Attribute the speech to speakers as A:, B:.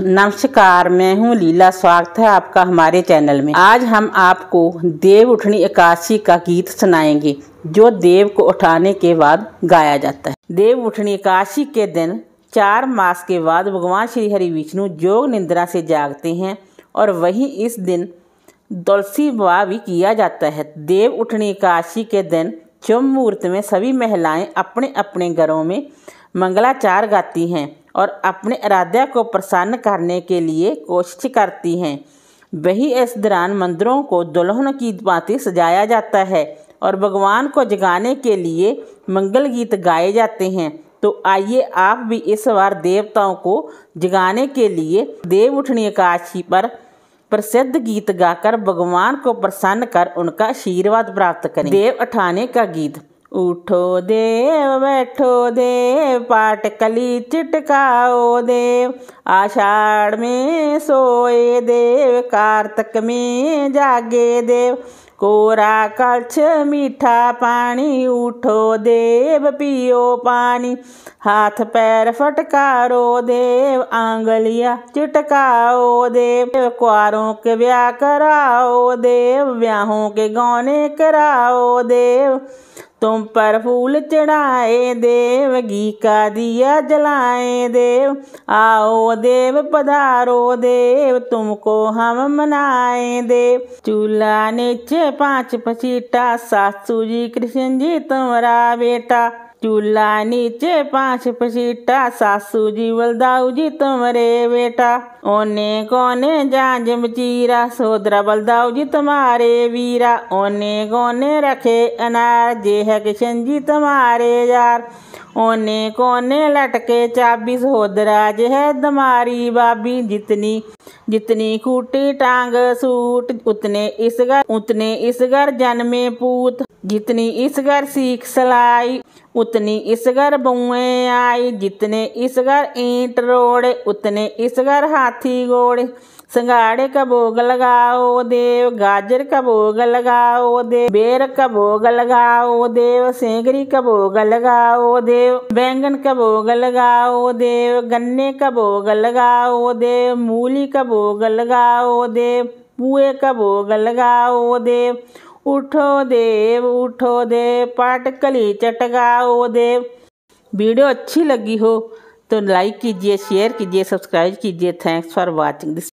A: नमस्कार मैं हूं लीला स्वागत है आपका हमारे चैनल में आज हम आपको देव उठनी एकादशी का गीत सुनाएंगे जो देव को उठाने के बाद गाया जाता है देव उठनी एकादशी के दिन चार मास के बाद भगवान श्री हरि विष्णु जोग निंद्रा से जागते हैं और वहीं इस दिन तुलसी विवाह भी किया जाता है देव उठनी एकादशी के दिन शुभ मुहूर्त में सभी महिलाएं अपने अपने घरों में मंगलाचार गाती हैं और अपने आराध्या को प्रसन्न करने के लिए कोशिश करती हैं वही इस दौरान मंदिरों को दुल्हन की भांति सजाया जाता है और भगवान को जगाने के लिए मंगल गीत गाए जाते हैं तो आइए आप भी इस बार देवताओं को जगाने के लिए देव उठनी काशी पर प्रसिद्ध गीत गाकर भगवान को प्रसन्न कर उनका आशीर्वाद प्राप्त करें देव उठाने का गीत उठो देव बैठो देव पाटकली चिटकाओ देव आषाढ़ में सोए देव कार्तक में जागे देव कोरा कच्छ मीठा पानी उठो देव पियो पानी हाथ पैर फटकारो देव आंगलिया चिटकाओ देव कुआरों के ब्याह कराओ देव ब्याहों के गौने कराओ देव तुम पर फूल चढ़ाए देव घी का दिया जलाए देव आओ देव पधारो देव तुमको हम मनाए देव चूल्हा नीचे पाँच पसीटा सासू जी कृष्ण जी तुम्हारा बेटा चूल्हा नीचे पांच पसीटा सासू जी बलदाऊ जी तुमरे बेटा ओने कोने जांज मचीरा सोदरा बलदाऊ जी तुम्हारे वीरा ओने कोने रखे अनार जे है किशन जी तुम्हारे यार ओने कोने लटके चाबी सोदरा जे है तुम्हारी बाबी जितनी जितनी खूटी टांग सूट उतने इस घर उतने इस घर जन्मे पूत जितनी इस घर सीख सलाई उतनी इसगर बुएँ आई जितने इसगर ईंट रोड़े उतने इसगर हाथी गोड़े सिंगाड़े का भोग लगाओ देव गाजर का भोग लगाओ देव बेर का भोग लगाओ देव सेंगरी का भोग लगाओ देव बैंगन का भोग लगाओ देव गन्ने का भोग लगाओ देव मूली का भोग लगाओ देव पुए का भोग लगाओ देव उठो देव उठो देव पाटकली चटकाओ देव वीडियो अच्छी लगी हो तो लाइक कीजिए शेयर कीजिए सब्सक्राइब कीजिए थैंक्स फॉर वाचिंग दिस